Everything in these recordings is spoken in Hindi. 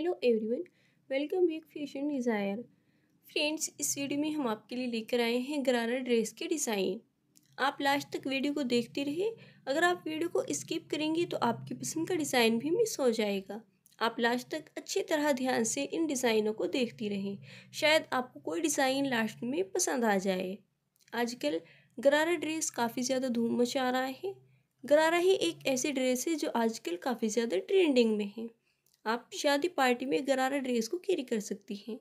hello everyone welcome back fashion desire friends इस वीडियो में हम आपके लिए लेकर आए हैं गरारा ड्रेस के डिज़ाइन आप लास्ट तक वीडियो को देखते रहे अगर आप वीडियो को स्किप करेंगे तो आपकी पसंद का डिज़ाइन भी मिस हो जाएगा आप लास्ट तक अच्छी तरह ध्यान से इन डिज़ाइनों को देखती रहें शायद आपको कोई डिज़ाइन लास्ट में पसंद आ जाए आजकल गरारा ड्रेस काफ़ी ज़्यादा धूम मचा रहा है गरारा ही एक ऐसी ड्रेस है जो आजकल काफ़ी ज़्यादा ट्रेंडिंग में है आप शादी पार्टी में गरारा ड्रेस को कैरी कर सकती हैं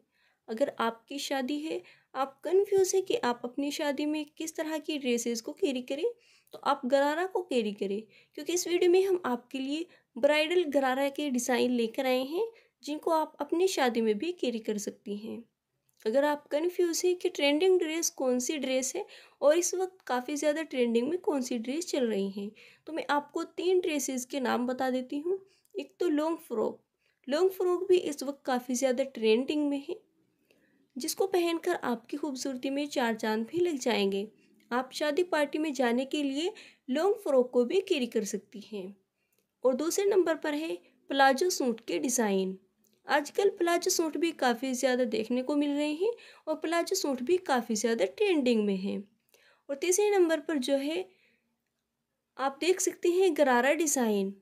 अगर आपकी शादी है आप कंफ्यूज हैं कि आप अपनी शादी में किस तरह की ड्रेसेस को कैरी करें तो आप गरारा को कैरी करें क्योंकि इस वीडियो में हम आपके लिए ब्राइडल गरारा के डिज़ाइन लेकर आए हैं जिनको आप अपनी शादी में भी कैरी कर सकती हैं अगर आप कन्फ्यूज हैं कि ट्रेंडिंग ड्रेस कौन सी ड्रेस है और इस वक्त काफ़ी ज़्यादा ट्रेंडिंग में कौन सी ड्रेस चल रही हैं तो मैं आपको तीन ड्रेसेस के नाम बता देती हूँ एक तो लॉन्ग फ्रॉक लॉन्ग फ्रॉक भी इस वक्त काफ़ी ज़्यादा ट्रेंडिंग में है जिसको पहनकर आपकी खूबसूरती में चार चांद भी लग जाएंगे आप शादी पार्टी में जाने के लिए लॉन्ग फ्रॉक को भी कैरी कर सकती हैं और दूसरे नंबर पर है प्लाजो सूट के डिज़ाइन आजकल प्लाजो सूट भी काफ़ी ज़्यादा देखने को मिल रहे हैं और प्लाजो सूट भी काफ़ी ज़्यादा ट्रेंडिंग में है और तीसरे नंबर पर जो है आप देख सकते हैं गरारा डिज़ाइन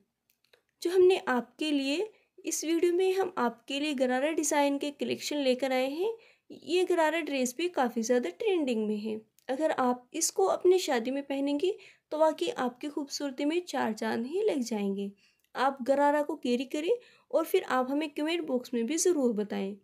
जो हमने आपके लिए इस वीडियो में हम आपके लिए गरारा डिज़ाइन के कलेक्शन लेकर आए हैं ये गरारा ड्रेस भी काफ़ी ज़्यादा ट्रेंडिंग में है अगर आप इसको अपनी शादी में पहनेंगे तो वाकई आपकी खूबसूरती में चार चांद ही लग जाएंगे आप गरारा को कैरी करें और फिर आप हमें कमेंट बॉक्स में भी ज़रूर बताएं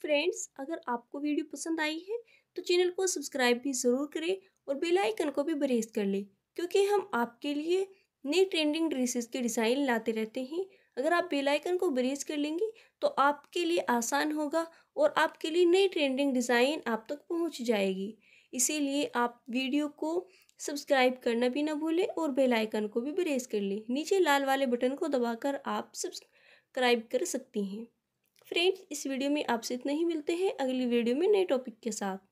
फ्रेंड्स अगर आपको वीडियो पसंद आई है तो चैनल को सब्सक्राइब भी ज़रूर करें और बेल आइकन को भी बरेज कर लें क्योंकि हम आपके लिए नई ट्रेंडिंग ड्रेसेस के डिज़ाइन लाते रहते हैं अगर आप बेल आइकन को ब्रेस कर लेंगी तो आपके लिए आसान होगा और आपके लिए नई ट्रेंडिंग डिज़ाइन आप तक पहुंच जाएगी इसीलिए आप वीडियो को सब्सक्राइब करना भी ना भूलें और बेल आइकन को भी ब्रेस कर लें नीचे लाल वाले बटन को दबाकर आप सब्सक्राइब कर सकती हैं फ्रेंड्स इस वीडियो में आपसे इतना ही मिलते हैं अगली वीडियो में नए टॉपिक के साथ